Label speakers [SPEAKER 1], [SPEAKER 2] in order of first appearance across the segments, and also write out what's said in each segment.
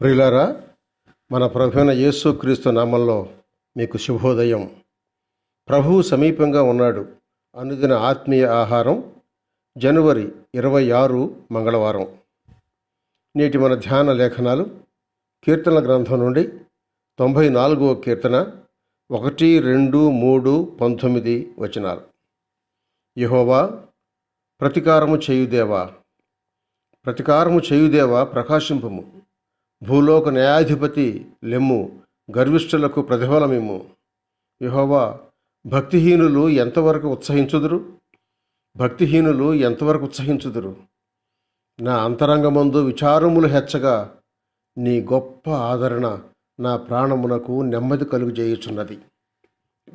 [SPEAKER 1] ప్రియులారా మన యేసు యేసుక్రీస్తు నామంలో మీకు శుభోదయం ప్రభువు సమీపంగా ఉన్నాడు అనుదిన ఆత్మీయ ఆహారం జనవరి ఇరవై ఆరు మంగళవారం నేటి మన ధ్యాన లేఖనాలు కీర్తన గ్రంథం నుండి తొంభై నాలుగవ కీర్తన ఒకటి రెండు మూడు పంతొమ్మిది వచనాలు యహోవా ప్రతీకారము చేయుదేవా ప్రతికారము చేయుదేవా ప్రకాశింపము భూలోక న్యాయాధిపతి లెమ్ము గర్విష్ఠులకు ప్రతిఫలమేము యహోవా భక్తిహీనులు ఎంతవరకు ఉత్సహించుదురు భక్తిహీనులు ఎంతవరకు ఉత్సహించుదురు నా అంతరంగమందు విచారములు హెచ్చగా నీ గొప్ప ఆదరణ నా ప్రాణమునకు నెమ్మది కలుగు చేయుచున్నది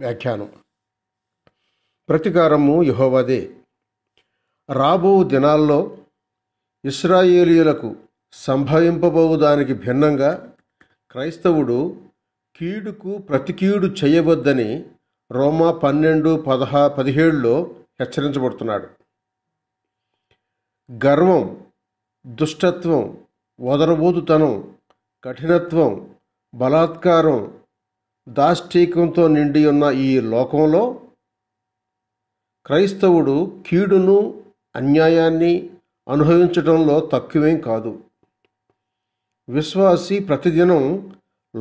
[SPEAKER 1] వ్యాఖ్యానం ప్రతీకారము యహోవాదే రాబో దినాల్లో ఇస్రాయేలీలకు సంభవింపబోవు దానికి భిన్నంగా క్రైస్తవుడు కీడుకు ప్రతికీడు చేయవద్దని రోమా పన్నెండు పదహా పదిహేడులో హెచ్చరించబడుతున్నాడు గర్వం దుష్టత్వం వదరబోతుతనం కఠినత్వం బలాత్కారం దాష్టీకంతో నిండి ఉన్న ఈ లోకంలో క్రైస్తవుడు కీడును అన్యాయాన్ని అనుభవించడంలో తక్కువేం కాదు విశ్వాసి ప్రతిదినం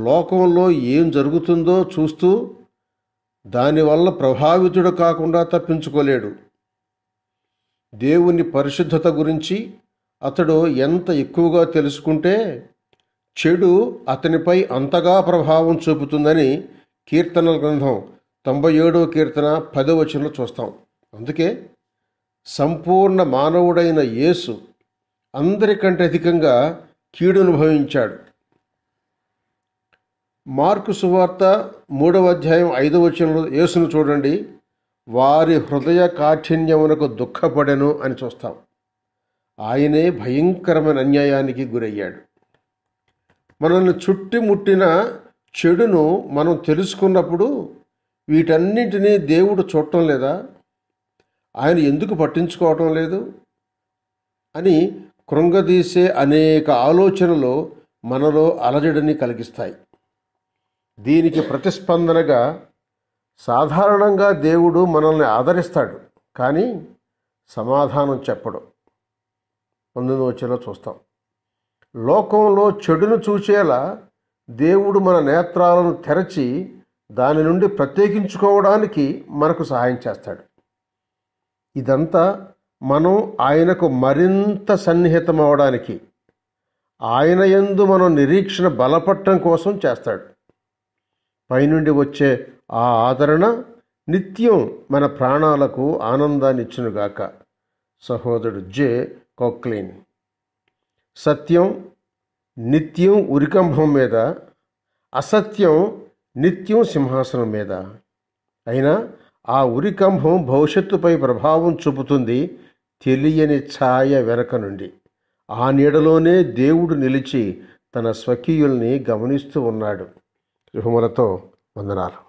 [SPEAKER 1] లోకంలో ఏం జరుగుతుందో చూస్తూ దానివల్ల ప్రభావితుడు కాకుండా తప్పించుకోలేడు దేవుని పరిశుద్ధత గురించి అతడు ఎంత ఎక్కువగా తెలుసుకుంటే చెడు అతనిపై అంతగా ప్రభావం చూపుతుందని కీర్తనల గ్రంథం తొంభై ఏడవ కీర్తన పదవచనంలో చూస్తాం అందుకే సంపూర్ణ మానవుడైన యేసు అందరికంటే అధికంగా కీడు అనుభవించాడు మార్కు సువార్త మూడవ అధ్యాయం ఐదవ వచనంలో యేసును చూడండి వారి హృదయ కాఠిన్యమునకు దుఃఖపడెను అని చూస్తాం ఆయనే భయంకరమైన అన్యాయానికి గురయ్యాడు మనల్ని చుట్టిముట్టిన చెడును మనం తెలుసుకున్నప్పుడు వీటన్నింటినీ దేవుడు చూడటం లేదా ఆయన ఎందుకు పట్టించుకోవటం లేదు అని కృంగదీసే అనేక ఆలోచనలు మనలో అలజడిని కలిగిస్తాయి దీనికి ప్రతిస్పందనగా సాధారణంగా దేవుడు మనల్ని ఆదరిస్తాడు కానీ సమాధానం చెప్పడు పంతొమ్మిది వచ్చేలా చూస్తాం లోకంలో చెడును చూచేలా దేవుడు మన నేత్రాలను తెరచి దాని నుండి ప్రత్యేకించుకోవడానికి మనకు సహాయం చేస్తాడు ఇదంతా మనం ఆయనకు మరింత సన్నిహితం అవడానికి ఆయన ఎందు మనం నిరీక్షణ బలపట్టడం కోసం చేస్తాడు పైనుండి వచ్చే ఆ ఆదరణ నిత్యం మన ప్రాణాలకు ఆనందాన్నిచ్చునుగాక సహోదరుడు జే కోక్లీన్ సత్యం నిత్యం ఉరికంభం మీద అసత్యం నిత్యం సింహాసనం మీద అయినా ఆ ఉరికంభం భవిష్యత్తుపై ప్రభావం చూపుతుంది తెలియని ఛాయ వెనక నుండి ఆ నీడలోనే దేవుడు నిలిచి తన స్వకీయుల్ని గమనిస్తూ ఉన్నాడు శుభములతో వందనాలు